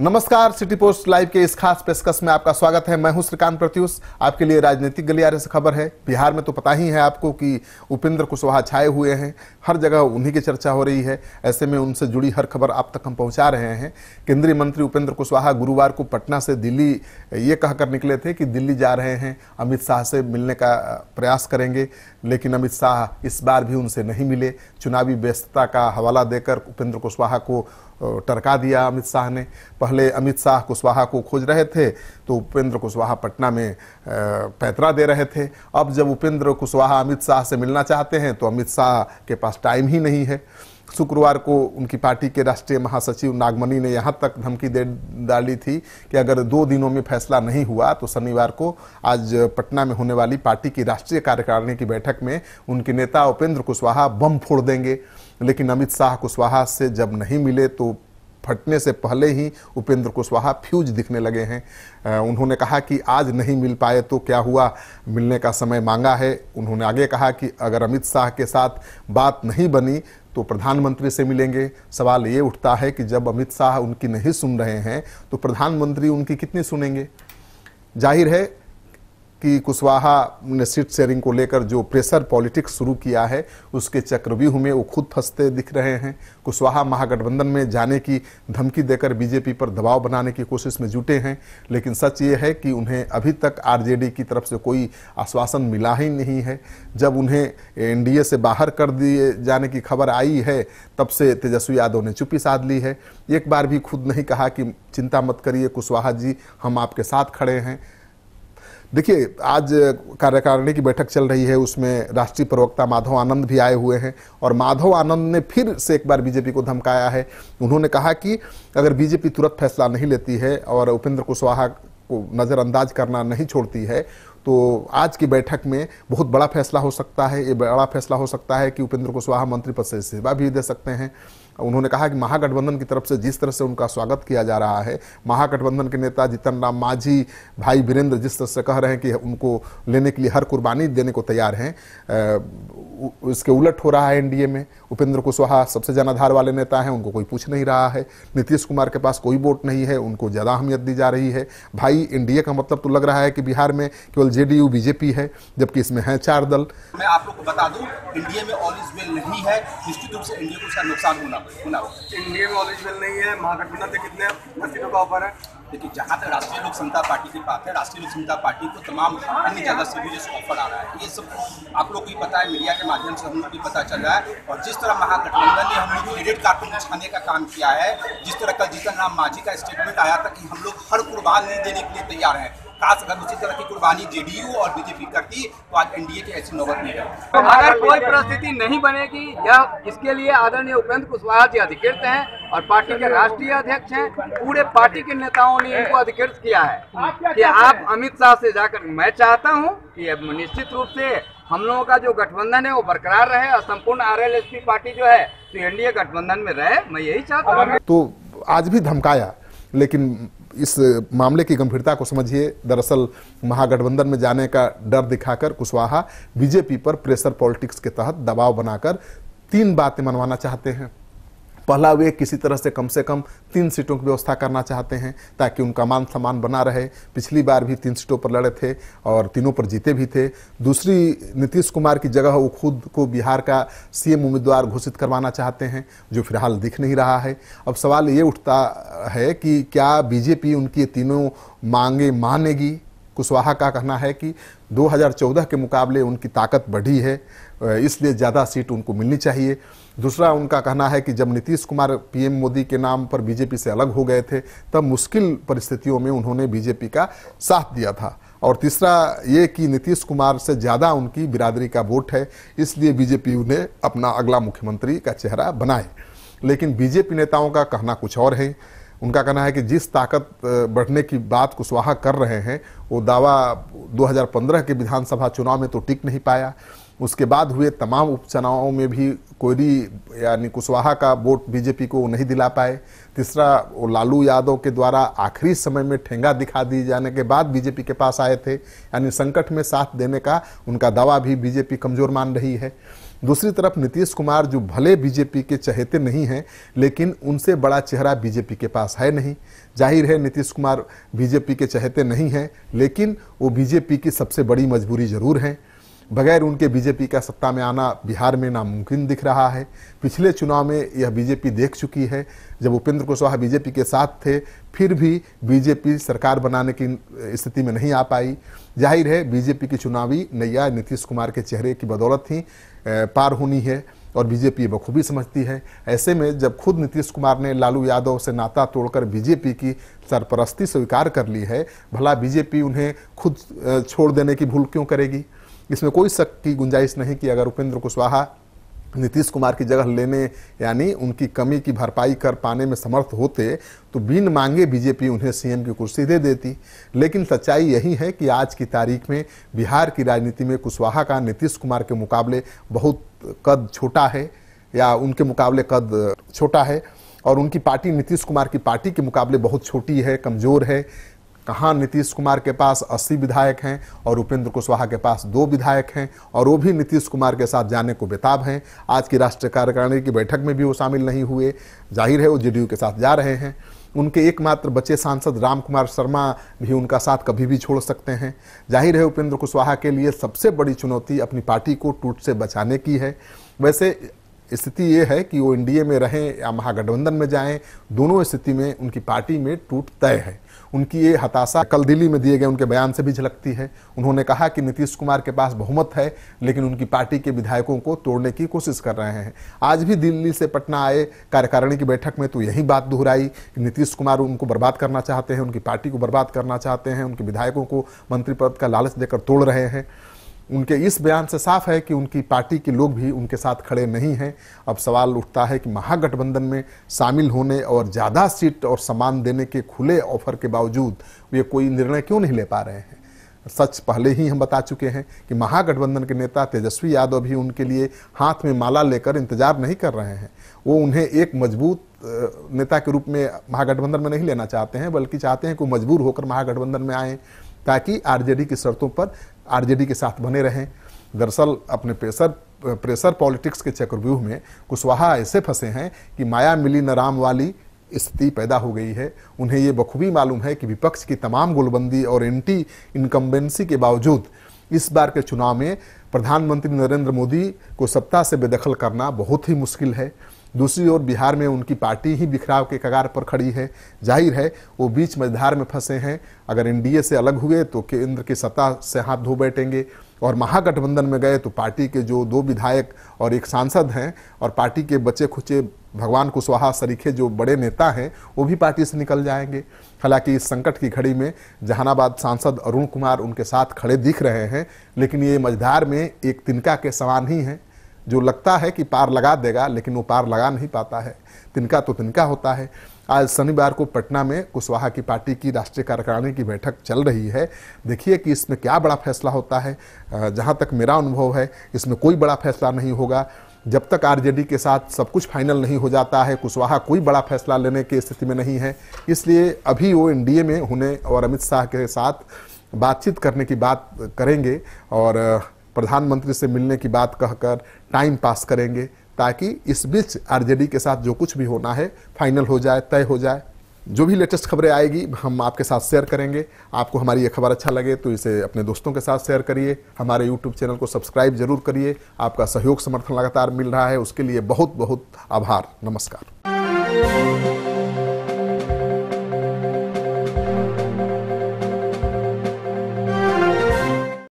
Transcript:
नमस्कार city post live के इस खास पेशकश में आपका स्वागत है मैं हूं श्रीकांत प्रत्युष आपके लिए राजनीतिक गलियारे से खबर है बिहार में तो पता ही है आपको कि उपेंद्र कुशवाहा छाए हुए हैं हर जगह उन्हीं की चर्चा हो रही है ऐसे में उनसे जुड़ी हर खबर आप तक हम पहुंचा रहे हैं केंद्रीय मंत्री उपेंद्र कुशवाहा गुरुवार को पटना से दिल्ली ये कहकर निकले थे कि दिल्ली जा रहे हैं अमित शाह से मिलने का प्रयास करेंगे लेकिन अमित शाह इस बार भी उनसे नहीं मिले चुनावी व्यस्तता का हवाला देकर उपेंद्र कुशवाहा को टरका दिया अमित शाह ने पहले अमित शाह कुशवाहा को खोज रहे थे तो उपेंद्र कुशवाहा पटना में पैतरा दे रहे थे अब जब उपेंद्र कुशवाहा अमित शाह से मिलना चाहते हैं तो अमित शाह के पास टाइम ही नहीं है शुक्रवार को उनकी पार्टी के राष्ट्रीय महासचिव नागमणि ने यहाँ तक धमकी दे डाली थी कि अगर दो दिनों में फैसला नहीं हुआ तो शनिवार को आज पटना में होने वाली पार्टी की राष्ट्रीय कार्यकारिणी की बैठक में उनके नेता उपेंद्र कुशवाहा बम फोड़ देंगे लेकिन अमित शाह कुशवाहा से जब नहीं मिले तो फटने से पहले ही उपेंद्र कुशवाहा फ्यूज दिखने लगे हैं उन्होंने कहा कि आज नहीं मिल पाए तो क्या हुआ मिलने का समय मांगा है उन्होंने आगे कहा कि अगर अमित शाह के साथ बात नहीं बनी तो प्रधानमंत्री से मिलेंगे सवाल ये उठता है कि जब अमित शाह उनकी नहीं सुन रहे हैं तो प्रधानमंत्री उनकी कितनी सुनेंगे जाहिर है कि कुशवाहा ने सीट शेयरिंग को लेकर जो प्रेशर पॉलिटिक्स शुरू किया है उसके चक्रव्यूह में वो खुद फंसते दिख रहे हैं कुशवाहा महागठबंधन में जाने की धमकी देकर बीजेपी पर दबाव बनाने की कोशिश में जुटे हैं लेकिन सच ये है कि उन्हें अभी तक आरजेडी की तरफ से कोई आश्वासन मिला ही नहीं है जब उन्हें एनडीए से बाहर कर दिए जाने की खबर आई है तब से तेजस्वी यादव ने चुप्पी साध ली है एक बार भी खुद नहीं कहा कि चिंता मत करिए कुशवाहा जी हम आपके साथ खड़े हैं देखिए आज कार्यकारिणी की बैठक चल रही है उसमें राष्ट्रीय प्रवक्ता माधव आनंद भी आए हुए हैं और माधव आनंद ने फिर से एक बार बीजेपी को धमकाया है उन्होंने कहा कि अगर बीजेपी तुरंत फैसला नहीं लेती है और उपेंद्र कुशवाहा को नज़रअंदाज करना नहीं छोड़ती है तो आज की बैठक में बहुत बड़ा फैसला हो सकता है ये बड़ा फैसला हो सकता है कि उपेंद्र कुशवाहा मंत्री पद से सेवा भी दे सकते हैं उन्होंने कहा कि महागठबंधन की तरफ से जिस तरह से उनका स्वागत किया जा रहा है महागठबंधन के नेता जीतन राम मांझी भाई वीरेंद्र जिस तरह से कह रहे हैं कि उनको लेने के लिए हर कुर्बानी देने को तैयार हैं इसके उलट हो रहा है एनडीए में उपेंद्र कुशवाहा सबसे जनाधार वाले नेता हैं उनको कोई पूछ नहीं रहा है नीतीश कुमार के पास कोई वोट नहीं है उनको ज़्यादा अहमियत दी जा रही है भाई एनडीए का मतलब तो लग रहा है कि बिहार में केवल जेडीयू बीजेपी है जबकि इसमें है चार दल मैं आप लोग को बता दूं इंडिया में ऑल इज वेल नहीं है निश्चित रूप से इंडिया को इसका नुकसान होना होना इंडिया में ऑल इज वेल नहीं है महागठबंधन से कितने सीटों का ऑफर है देखिए जहाँ तक राष्ट्रीय लोक समता पार्टी की बात है राष्ट्रीय लोक समता पार्टी को तमाम अन्य जगह से भी जो ऑफर आ रहा है ये सब आप लोग को भी पता है मीडिया के माध्यम से हम लोग भी पता चल रहा है और जिस तरह महागठबंधन ने हम लोग को कार्ड कार्पेट बिछाने का काम किया है जिस तरह कल जीतन राम मांझी का स्टेटमेंट आया था कि हम लोग हर कुर्बान नहीं देने के लिए तैयार हैं काश अगर उसी तरह की कुर्बानी जेडीयू और बीजेपी करती तो आज एनडीए की ऐसी नौबत नहीं तो रहती अगर कोई परिस्थिति नहीं बनेगी या इसके लिए आदरणीय उपेंद्र कुशवाहा जी अधिकृत हैं और पार्टी के राष्ट्रीय अध्यक्ष हैं पूरे पार्टी के नेताओं ने इनको अधिकृत किया है कि आप अमित शाह से जाकर मैं चाहता हूँ कि निश्चित रूप से हम लोगों का जो गठबंधन है वो बरकरार रहे और संपूर्ण आर पार्टी जो है तो एनडीए गठबंधन में रहे मैं यही चाहता हूँ तो आज भी धमकाया लेकिन इस मामले की गंभीरता को समझिए दरअसल महागठबंधन में जाने का डर दिखाकर कुशवाहा बीजेपी पर प्रेशर पॉलिटिक्स के तहत दबाव बनाकर तीन बातें मनवाना चाहते हैं पहला वे किसी तरह से कम से कम तीन सीटों की व्यवस्था करना चाहते हैं ताकि उनका मान सम्मान बना रहे पिछली बार भी तीन सीटों पर लड़े थे और तीनों पर जीते भी थे दूसरी नीतीश कुमार की जगह वो खुद को बिहार का सीएम उम्मीदवार घोषित करवाना चाहते हैं जो फिलहाल दिख नहीं रहा है अब सवाल ये उठता है कि क्या बीजेपी उनकी तीनों मांगे मानेगी कुशवाहा का कहना है कि 2014 के मुकाबले उनकी ताकत बढ़ी है इसलिए ज़्यादा सीट उनको मिलनी चाहिए दूसरा उनका कहना है कि जब नीतीश कुमार पीएम मोदी के नाम पर बीजेपी से अलग हो गए थे तब मुश्किल परिस्थितियों में उन्होंने बीजेपी का साथ दिया था और तीसरा ये कि नीतीश कुमार से ज़्यादा उनकी बिरादरी का वोट है इसलिए बीजेपी उन्हें अपना अगला मुख्यमंत्री का चेहरा बनाए लेकिन बीजेपी नेताओं का कहना कुछ और है उनका कहना है कि जिस ताकत बढ़ने की बात कुशवाहा कर रहे हैं वो दावा 2015 के विधानसभा चुनाव में तो टिक नहीं पाया उसके बाद हुए तमाम उपचुनावों में भी कोयरी यानी कुशवाहा का वोट बीजेपी को नहीं दिला पाए तीसरा वो लालू यादव के द्वारा आखिरी समय में ठेंगा दिखा दिए जाने के बाद बीजेपी के पास आए थे यानी संकट में साथ देने का उनका दावा भी बीजेपी कमज़ोर मान रही है दूसरी तरफ नीतीश कुमार जो भले बीजेपी के चहेते नहीं हैं लेकिन उनसे बड़ा चेहरा बीजेपी के पास है नहीं जाहिर है नीतीश कुमार बीजेपी के चहेते नहीं हैं लेकिन वो बीजेपी की सबसे बड़ी मजबूरी ज़रूर हैं बगैर उनके बीजेपी का सत्ता में आना बिहार में नामुमकिन दिख रहा है पिछले चुनाव में यह बीजेपी देख चुकी है जब उपेंद्र कुशवाहा बीजेपी के साथ थे फिर भी बीजेपी सरकार बनाने की स्थिति में नहीं आ पाई जाहिर है बीजेपी की चुनावी नैया नीतीश कुमार के चेहरे की बदौलत ही पार होनी है और बीजेपी बखूबी समझती है ऐसे में जब खुद नीतीश कुमार ने लालू यादव से नाता तोड़कर बीजेपी की सरपरस्ती स्वीकार कर ली है भला बीजेपी उन्हें खुद छोड़ देने की भूल क्यों करेगी इसमें कोई शक की गुंजाइश नहीं कि अगर उपेंद्र कुशवाहा नीतीश कुमार की जगह लेने यानी उनकी कमी की भरपाई कर पाने में समर्थ होते तो बिन मांगे बीजेपी उन्हें सीएम की कुर्सी दे देती लेकिन सच्चाई यही है कि आज की तारीख में बिहार की राजनीति में कुशवाहा का नीतीश कुमार के मुकाबले बहुत कद छोटा है या उनके मुकाबले कद छोटा है और उनकी पार्टी नीतीश कुमार की पार्टी के मुकाबले बहुत छोटी है कमज़ोर है कहाँ नीतीश कुमार के पास 80 विधायक हैं और उपेंद्र कुशवाहा के पास दो विधायक हैं और वो भी नीतीश कुमार के साथ जाने को बेताब हैं आज की राष्ट्रीय कार्यकारिणी की बैठक में भी वो शामिल नहीं हुए जाहिर है वो जेडीयू के साथ जा रहे हैं उनके एकमात्र बचे सांसद राम कुमार शर्मा भी उनका साथ कभी भी छोड़ सकते हैं जाहिर है उपेंद्र कुशवाहा के लिए सबसे बड़ी चुनौती अपनी पार्टी को टूट से बचाने की है वैसे स्थिति ये है कि वो एनडीए में रहें या महागठबंधन में जाएं दोनों स्थिति में उनकी पार्टी में टूट तय है उनकी ये हताशा कल दिल्ली में दिए गए उनके बयान से भी झलकती है उन्होंने कहा कि नीतीश कुमार के पास बहुमत है लेकिन उनकी पार्टी के विधायकों को तोड़ने की कोशिश कर रहे हैं आज भी दिल्ली से पटना आए कार्यकारिणी की बैठक में तो यही बात दोहराई कि नीतीश कुमार उनको बर्बाद करना चाहते हैं उनकी पार्टी को बर्बाद करना चाहते हैं उनके विधायकों को मंत्री पद का लालच देकर तोड़ रहे हैं उनके इस बयान से साफ है कि उनकी पार्टी के लोग भी उनके साथ खड़े नहीं हैं अब सवाल उठता है कि महागठबंधन में शामिल होने और ज़्यादा सीट और सामान देने के खुले ऑफर के बावजूद वे कोई निर्णय क्यों नहीं ले पा रहे हैं सच पहले ही हम बता चुके हैं कि महागठबंधन के नेता तेजस्वी यादव भी उनके लिए हाथ में माला लेकर इंतजार नहीं कर रहे हैं वो उन्हें एक मजबूत नेता के रूप में महागठबंधन में नहीं लेना चाहते हैं बल्कि चाहते हैं कि मजबूर होकर महागठबंधन में आएँ ताकि आरजेडी की शर्तों पर आरजेडी के साथ बने रहें दरअसल अपने प्रेशर प्रेशर पॉलिटिक्स के चक्रव्यूह में कुशवाहा ऐसे फंसे हैं कि माया मिली न राम वाली स्थिति पैदा हो गई है उन्हें ये बखूबी मालूम है कि विपक्ष की तमाम गोलबंदी और एंटी इनकम्बेंसी के बावजूद इस बार के चुनाव में प्रधानमंत्री नरेंद्र मोदी को सत्ता से बेदखल करना बहुत ही मुश्किल है दूसरी ओर बिहार में उनकी पार्टी ही बिखराव के कगार पर खड़ी है जाहिर है वो बीच मझधार में फंसे हैं अगर एनडीए से अलग हुए तो केंद्र की सत्ता से हाथ धो बैठेंगे और महागठबंधन में गए तो पार्टी के जो दो विधायक और एक सांसद हैं और पार्टी के बचे खुचे भगवान कुशवाहा सरीखे जो बड़े नेता हैं वो भी पार्टी से निकल जाएंगे हालांकि इस संकट की घड़ी में जहानाबाद सांसद अरुण कुमार उनके साथ खड़े दिख रहे हैं लेकिन ये मझधार में एक तिनका के समान ही हैं जो लगता है कि पार लगा देगा लेकिन वो पार लगा नहीं पाता है तिनका तो तिनका होता है आज शनिवार को पटना में कुशवाहा की पार्टी की राष्ट्रीय कार्यकारिणी की बैठक चल रही है देखिए कि इसमें क्या बड़ा फैसला होता है जहाँ तक मेरा अनुभव है इसमें कोई बड़ा फैसला नहीं होगा जब तक आरजेडी के साथ सब कुछ फाइनल नहीं हो जाता है कुशवाहा कोई बड़ा फैसला लेने की स्थिति में नहीं है इसलिए अभी वो एनडीए में होने और अमित शाह के साथ बातचीत करने की बात करेंगे और प्रधानमंत्री से मिलने की बात कहकर टाइम पास करेंगे ताकि इस बीच आरजेडी के साथ जो कुछ भी होना है फाइनल हो जाए तय हो जाए जो भी लेटेस्ट खबरें आएगी हम आपके साथ शेयर करेंगे आपको हमारी ये खबर अच्छा लगे तो इसे अपने दोस्तों के साथ शेयर करिए हमारे यूट्यूब चैनल को सब्सक्राइब जरूर करिए आपका सहयोग समर्थन लगातार मिल रहा है उसके लिए बहुत बहुत आभार नमस्कार